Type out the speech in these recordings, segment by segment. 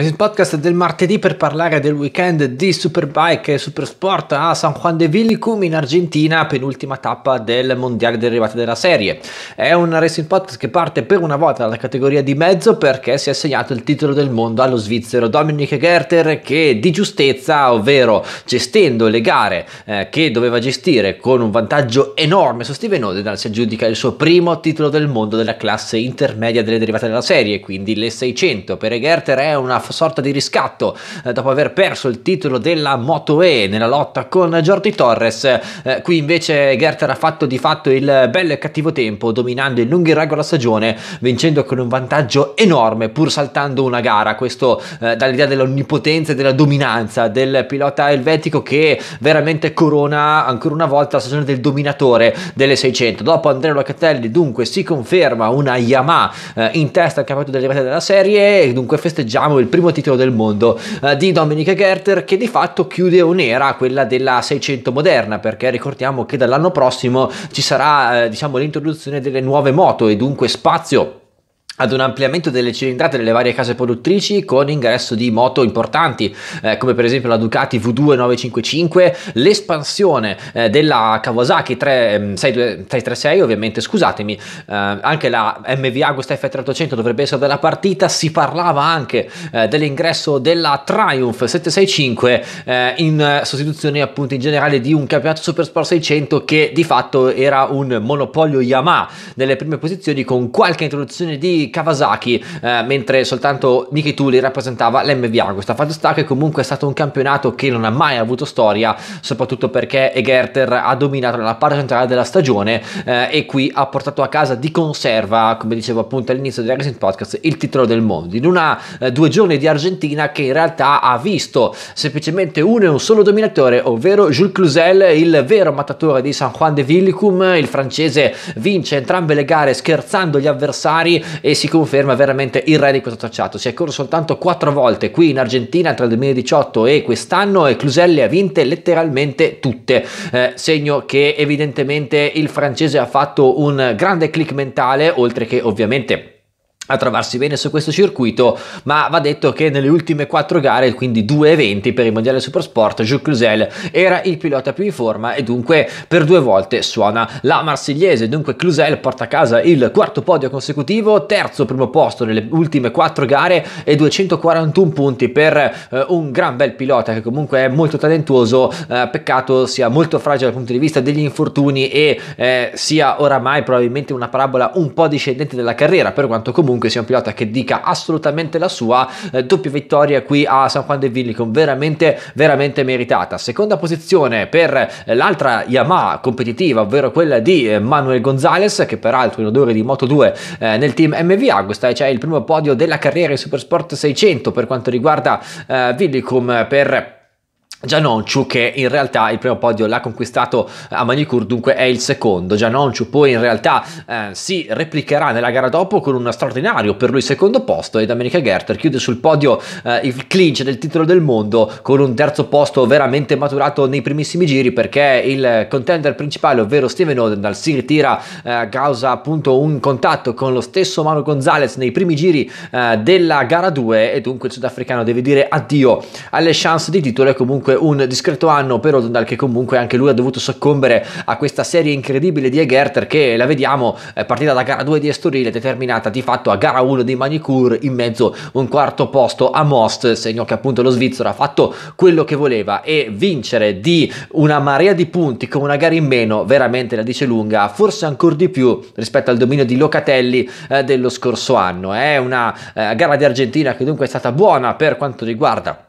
Il podcast del martedì per parlare del weekend di Superbike e Supersport a San Juan de Villicum in Argentina, penultima tappa del Mondiale Derivate della Serie. È un racing podcast che parte per una volta dalla categoria di mezzo perché si è assegnato il titolo del mondo allo svizzero Dominic Gerter che di giustezza, ovvero gestendo le gare eh, che doveva gestire con un vantaggio enorme su Steven Oden, si aggiudica il suo primo titolo del mondo della classe intermedia delle derivate della serie, quindi le 600. Per Gerter è una sorta di riscatto eh, dopo aver perso il titolo della Moto E nella lotta con Jordi Torres. Eh, qui invece Gerter ha fatto di fatto il bello e cattivo tempo, dominando in lunga e regola stagione, vincendo con un vantaggio enorme pur saltando una gara. Questo eh, dall'idea dell'onnipotenza e della dominanza del pilota elvetico che veramente corona ancora una volta la stagione del dominatore delle 600. Dopo Andrea Locatelli dunque si conferma una Yamaha eh, in testa al campionato delle della serie e dunque festeggiamo il primo primo titolo del mondo eh, di Dominic Gerter che di fatto chiude un'era, quella della 600 moderna, perché ricordiamo che dall'anno prossimo ci sarà eh, diciamo, l'introduzione delle nuove moto e dunque spazio ad un ampliamento delle cilindrate delle varie case produttrici con ingresso di moto importanti eh, come per esempio la Ducati V2 955 l'espansione eh, della Kawasaki 3, 6, 336 ovviamente scusatemi eh, anche la MV Agusta F3800 dovrebbe essere della partita si parlava anche eh, dell'ingresso della Triumph 765 eh, in sostituzione appunto in generale di un campionato Supersport 600 che di fatto era un monopolio Yamaha nelle prime posizioni con qualche introduzione di Kawasaki, eh, mentre soltanto Niki Tulli rappresentava l'MVA. Questa fatto sta che comunque è stato un campionato che non ha mai avuto storia, soprattutto perché Egerter ha dominato nella parte centrale della stagione eh, e qui ha portato a casa di conserva, come dicevo appunto all'inizio del Racing Podcast, il titolo del mondo. In una eh, due giorni di Argentina che in realtà ha visto semplicemente uno e un solo dominatore, ovvero Jules Clusel, il vero mattatore di San Juan de Villicum. Il francese vince entrambe le gare scherzando gli avversari e si conferma veramente il re di questo tracciato. Si è corso soltanto quattro volte qui in Argentina tra il 2018 e quest'anno e Cluselli ha vinte letteralmente tutte, eh, segno che evidentemente il francese ha fatto un grande click mentale, oltre che ovviamente a trovarsi bene su questo circuito, ma va detto che nelle ultime quattro gare, quindi due eventi per il Mondiale Supersport, Jules Clusel era il pilota più in forma e dunque per due volte suona la marsigliese. Dunque Clusel porta a casa il quarto podio consecutivo, terzo primo posto nelle ultime quattro gare e 241 punti per eh, un gran bel pilota che comunque è molto talentuoso, eh, peccato sia molto fragile dal punto di vista degli infortuni e eh, sia oramai probabilmente una parabola un po' discendente della carriera, per quanto comunque comunque sia un pilota che dica assolutamente la sua, eh, doppia vittoria qui a San Juan de Villicum, veramente, veramente meritata. Seconda posizione per eh, l'altra Yamaha competitiva, ovvero quella di eh, Manuel Gonzalez, che peraltro è un odore di Moto2 eh, nel team MVA, questo è cioè, il primo podio della carriera in Supersport 600 per quanto riguarda eh, Villicum per Gianonciu che in realtà il primo podio l'ha conquistato a Manicur, dunque è il secondo. Gianonciu poi in realtà eh, si replicherà nella gara dopo con uno straordinario per lui secondo posto e Domenica Gerter chiude sul podio eh, il clinch del titolo del mondo con un terzo posto veramente maturato nei primissimi giri perché il contender principale, ovvero Steven Oden dal si ritira eh, causa appunto un contatto con lo stesso Manu Gonzalez nei primi giri eh, della gara 2 e dunque il sudafricano deve dire addio alle chance di titolo e comunque comunque un discreto anno per Rodondal che comunque anche lui ha dovuto soccombere a questa serie incredibile di Egerter che la vediamo eh, partita da gara 2 di Estoril determinata di fatto a gara 1 di Manicur in mezzo un quarto posto a Most segno che appunto lo svizzero ha fatto quello che voleva e vincere di una marea di punti con una gara in meno veramente la dice lunga forse ancora di più rispetto al dominio di Locatelli eh, dello scorso anno è una eh, gara di Argentina che dunque è stata buona per quanto riguarda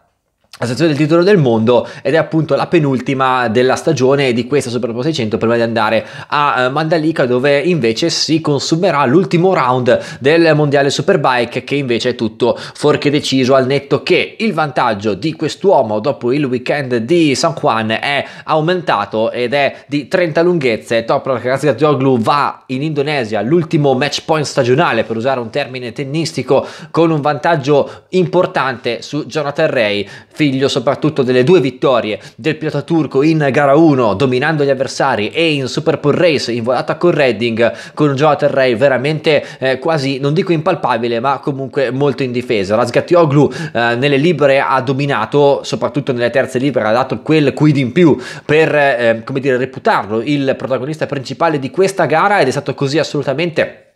la stazione del titolo del mondo ed è appunto la penultima della stagione di questa Super Bowl 600 prima di andare a eh, Mandalika dove invece si consumerà l'ultimo round del mondiale Superbike che invece è tutto fuorché deciso al netto che il vantaggio di quest'uomo dopo il weekend di San Juan è aumentato ed è di 30 lunghezze Toprak Razgatoglu va in Indonesia l'ultimo match point stagionale per usare un termine tennistico con un vantaggio importante su Jonathan Ray figlio appiglio soprattutto delle due vittorie del pilota turco in gara 1 dominando gli avversari e in Super Pool Race in volata con Redding con Jonathan Ray veramente eh, quasi non dico impalpabile ma comunque molto in difesa. Razgatioglu eh, nelle libere ha dominato soprattutto nelle terze libere ha dato quel quid in più per eh, come dire reputarlo il protagonista principale di questa gara ed è stato così assolutamente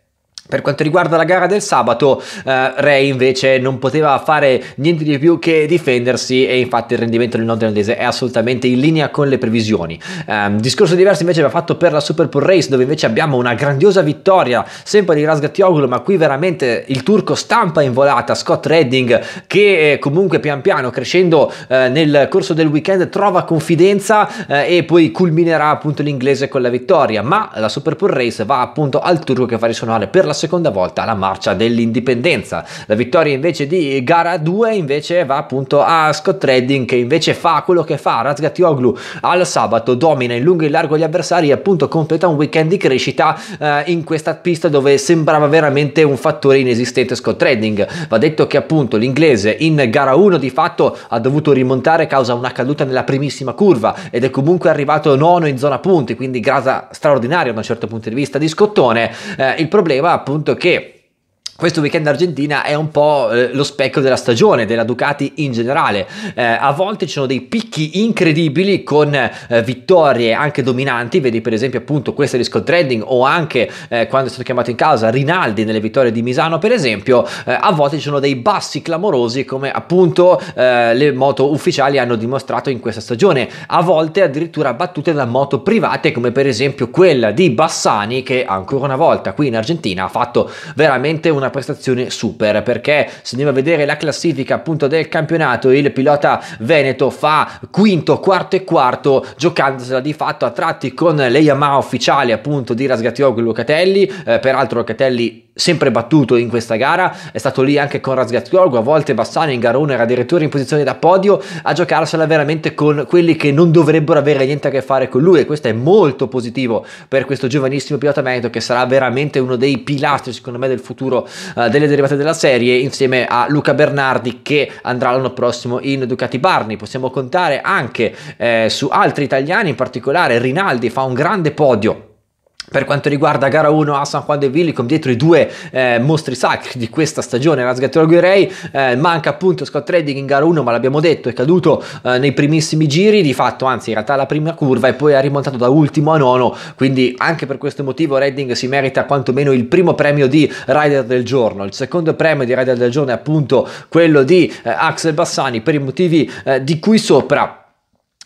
per quanto riguarda la gara del sabato, eh, Ray invece non poteva fare niente di più che difendersi e infatti il rendimento del nordirlandese è assolutamente in linea con le previsioni. Eh, discorso diverso invece va fatto per la Super Bowl Race dove invece abbiamo una grandiosa vittoria sempre di Rasgatioglu ma qui veramente il turco stampa in volata Scott Redding che eh, comunque pian piano crescendo eh, nel corso del weekend trova confidenza eh, e poi culminerà appunto l'inglese con la vittoria ma la Super Bowl Race va appunto al turco che fa risuonare per la la seconda volta la marcia dell'indipendenza. La vittoria invece di gara 2 invece va appunto a Scott Redding che invece fa quello che fa Razgat Yoglu al sabato, domina in lungo e in largo gli avversari e appunto completa un weekend di crescita eh, in questa pista dove sembrava veramente un fattore inesistente Scott Redding. Va detto che appunto l'inglese in gara 1 di fatto ha dovuto rimontare causa una caduta nella primissima curva ed è comunque arrivato nono in zona punti, quindi grasa straordinaria da un certo punto di vista di Scottone. Eh, il problema appunto appunto che questo weekend Argentina è un po' eh, lo specchio della stagione, della Ducati in generale. Eh, a volte ci sono dei picchi incredibili con eh, vittorie anche dominanti, vedi per esempio appunto questa di Scott Redding o anche eh, quando è stato chiamato in causa Rinaldi nelle vittorie di Misano per esempio, eh, a volte ci sono dei bassi clamorosi come appunto eh, le moto ufficiali hanno dimostrato in questa stagione, a volte addirittura battute da moto private come per esempio quella di Bassani che ancora una volta qui in Argentina ha fatto veramente una una prestazione super perché se andiamo a vedere la classifica appunto del campionato il pilota Veneto fa quinto, quarto e quarto giocandosela di fatto a tratti con le Yamaha ufficiali appunto di Rasgatioglu e Locatelli eh, peraltro Locatelli sempre battuto in questa gara, è stato lì anche con Razgatkorgo, a volte Bassani in gara 1 era addirittura in posizione da podio, a giocarsela veramente con quelli che non dovrebbero avere niente a che fare con lui e questo è molto positivo per questo giovanissimo pilota merito che sarà veramente uno dei pilastri secondo me del futuro uh, delle derivate della serie insieme a Luca Bernardi che andrà l'anno prossimo in Ducati Barni, possiamo contare anche eh, su altri italiani, in particolare Rinaldi fa un grande podio per quanto riguarda gara 1 a San Juan de con dietro i due eh, mostri sacri di questa stagione, Razgatore Guerrei, eh, manca appunto Scott Redding in gara 1, ma l'abbiamo detto, è caduto eh, nei primissimi giri, di fatto, anzi in realtà la prima curva, e poi ha rimontato da ultimo a nono, quindi anche per questo motivo Redding si merita quantomeno il primo premio di Rider del giorno. Il secondo premio di Rider del giorno è appunto quello di eh, Axel Bassani per i motivi eh, di cui sopra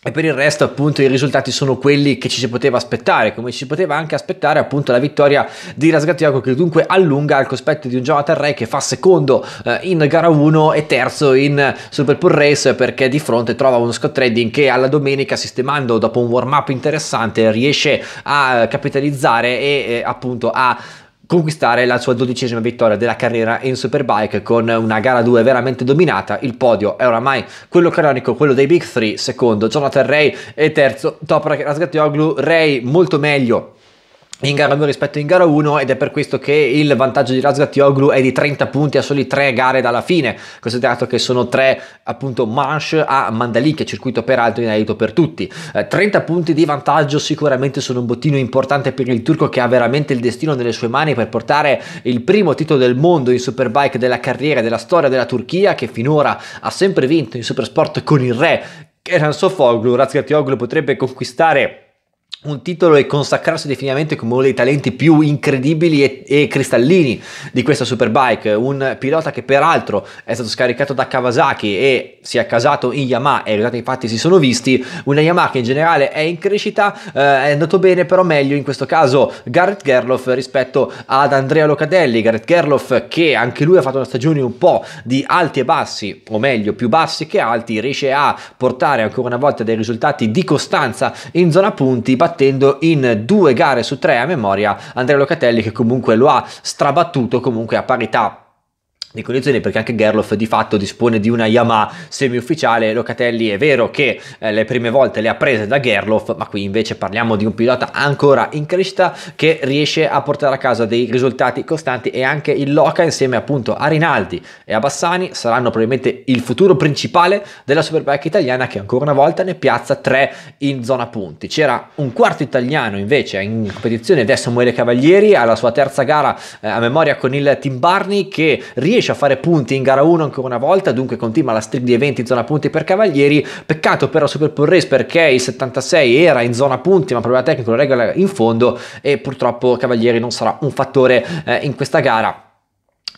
e per il resto appunto i risultati sono quelli che ci si poteva aspettare, come ci si poteva anche aspettare appunto la vittoria di Rasgatiaco che dunque allunga al cospetto di un Jonathan Ray che fa secondo eh, in gara 1 e terzo in Super Pool Race perché di fronte trova uno Scott Redding che alla domenica sistemando dopo un warm up interessante riesce a eh, capitalizzare e eh, appunto a conquistare la sua dodicesima vittoria della carriera in Superbike con una gara 2 veramente dominata. Il podio è oramai quello canonico, quello dei Big Three, secondo Jonathan Ray e terzo Toprak Rasgatioglu. Ray molto meglio in gara 2 rispetto in gara 1 ed è per questo che il vantaggio di Razgat Yoglu è di 30 punti a soli 3 gare dalla fine, considerato che sono 3 appunto manche a Mandalik, circuito peraltro in aiuto per tutti. Eh, 30 punti di vantaggio sicuramente sono un bottino importante per il turco che ha veramente il destino nelle sue mani per portare il primo titolo del mondo in Superbike della carriera della storia della Turchia che finora ha sempre vinto in Supersport con il re Kenan Sofoglu, Yoglu potrebbe conquistare un titolo e consacrarsi definitivamente come uno dei talenti più incredibili e, e, cristallini di questa Superbike, un pilota che peraltro è stato scaricato da Kawasaki e si è accasato in Yamaha e i risultati infatti si sono visti, una Yamaha che in generale è in crescita, eh, è andato bene però meglio in questo caso Garrett Gerloff rispetto ad Andrea Locatelli, Garrett Gerloff che anche lui ha fatto una stagione un po' di alti e bassi, o meglio più bassi che alti, riesce a portare ancora una volta dei risultati di costanza in zona punti, battendo in due gare su tre a memoria Andrea Locatelli che comunque lo ha strabattuto comunque a parità di condizioni perché anche Gerloff di fatto dispone di una Yamaha semi-ufficiale Locatelli è vero che eh, le prime volte le ha prese da Gerloff ma qui invece parliamo di un pilota ancora in crescita che riesce a portare a casa dei risultati costanti e anche il Loca insieme appunto a Rinaldi e a Bassani saranno probabilmente il futuro principale della Superbike italiana che ancora una volta ne piazza tre in zona punti c'era un quarto italiano invece in competizione ed è Samuele Cavalieri alla sua terza gara eh, a memoria con il Tim Barney che riesce a fare punti in gara 1 ancora una volta, dunque continua la streak di eventi in zona punti per Cavalieri, peccato però Super Bowl Race perché il 76 era in zona punti ma problema tecnico lo regola in fondo e purtroppo Cavalieri non sarà un fattore eh, in questa gara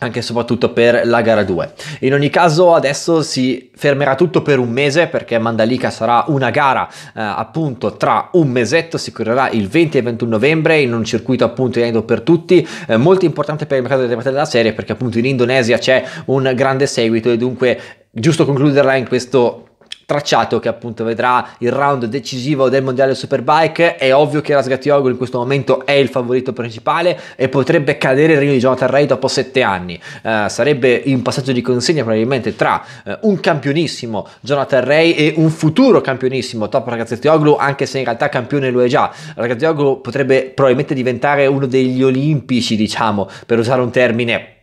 anche e soprattutto per la gara 2. In ogni caso adesso si fermerà tutto per un mese perché Mandalika sarà una gara eh, appunto tra un mesetto, si correrà il 20 e 21 novembre in un circuito appunto in per tutti, eh, molto importante per il mercato delle partite della serie perché appunto in Indonesia c'è un grande seguito e dunque giusto concluderla in questo tracciato che appunto vedrà il round decisivo del mondiale Superbike. È ovvio che Rasgatioglu in questo momento è il favorito principale e potrebbe cadere il regno di Jonathan Ray dopo sette anni. Eh, sarebbe un passaggio di consegna probabilmente tra eh, un campionissimo Jonathan Ray e un futuro campionissimo Top Rasgatioglu, anche se in realtà campione lo è già. Rasgatioglu potrebbe probabilmente diventare uno degli olimpici, diciamo, per usare un termine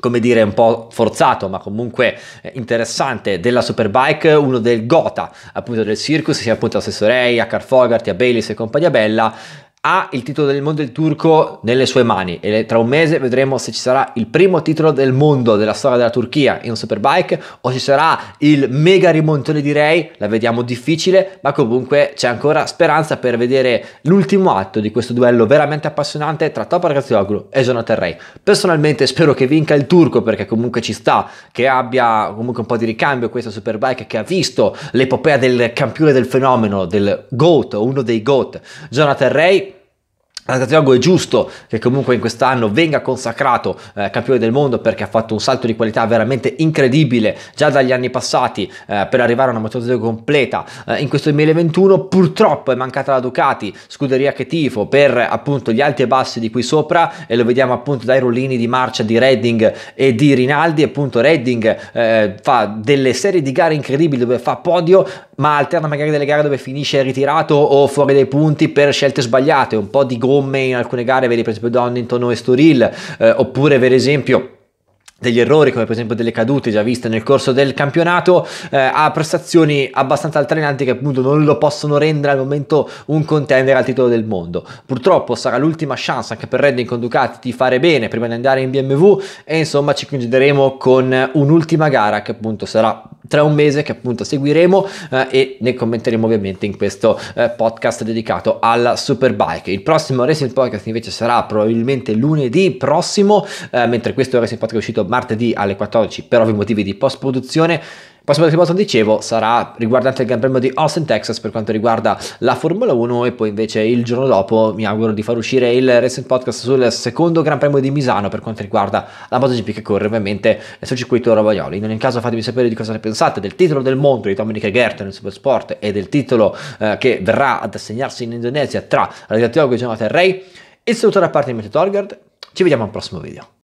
come dire, un po' forzato, ma comunque eh, interessante della Superbike, uno del Gota, appunto del Circus, sia appunto a Sessorei, a Carfogarty, a Bayliss e compagnia bella, ha il titolo del mondo del turco nelle sue mani e tra un mese vedremo se ci sarà il primo titolo del mondo della storia della Turchia in un superbike o ci sarà il mega rimontone direi, la vediamo difficile, ma comunque c'è ancora speranza per vedere l'ultimo atto di questo duello veramente appassionante tra Topar Gazioglu e Jonathan Ray. Personalmente spero che vinca il turco perché comunque ci sta, che abbia comunque un po' di ricambio questa superbike che ha visto l'epopea del campione del fenomeno, del GOAT, uno dei GOAT, Jonathan Ray Calcioglu è giusto che comunque in quest'anno venga consacrato eh, campione del mondo perché ha fatto un salto di qualità veramente incredibile già dagli anni passati eh, per arrivare a una maturazione completa eh, in questo 2021 purtroppo è mancata la Ducati scuderia che tifo per appunto gli alti e bassi di qui sopra e lo vediamo appunto dai rollini di marcia di Redding e di Rinaldi appunto Redding eh, fa delle serie di gare incredibili dove fa podio ma alterna magari delle gare dove finisce ritirato o fuori dai punti per scelte sbagliate un po' di gomma come in alcune gare, vedi per esempio Donington o Estoril, eh, oppure per esempio degli errori come per esempio delle cadute già viste nel corso del campionato eh, ha prestazioni abbastanza altalenanti che appunto non lo possono rendere al momento un contender al titolo del mondo purtroppo sarà l'ultima chance anche per Redding con Ducati di fare bene prima di andare in BMW e insomma ci congideremo con un'ultima gara che appunto sarà tra un mese che appunto seguiremo eh, e ne commenteremo ovviamente in questo eh, podcast dedicato alla Superbike. Il prossimo Racing Podcast invece sarà probabilmente lunedì prossimo, eh, mentre questo Racing Podcast è uscito martedì alle 14 per ovvi motivi di post produzione. Il prossimo episodio, dicevo, sarà riguardante il Gran Premio di Austin, Texas per quanto riguarda la Formula 1 e poi invece il giorno dopo mi auguro di far uscire il Racing Podcast sul secondo Gran Premio di Misano per quanto riguarda la MotoGP che corre ovviamente sul circuito Rovaioli. In ogni caso fatemi sapere di cosa ne pensate del titolo del mondo di Dominic Gerten in Supersport e del titolo eh, che verrà ad assegnarsi in Indonesia tra la direttiva e Jonathan Ray. Il saluto da parte di Matteo Torgard, ci vediamo al prossimo video.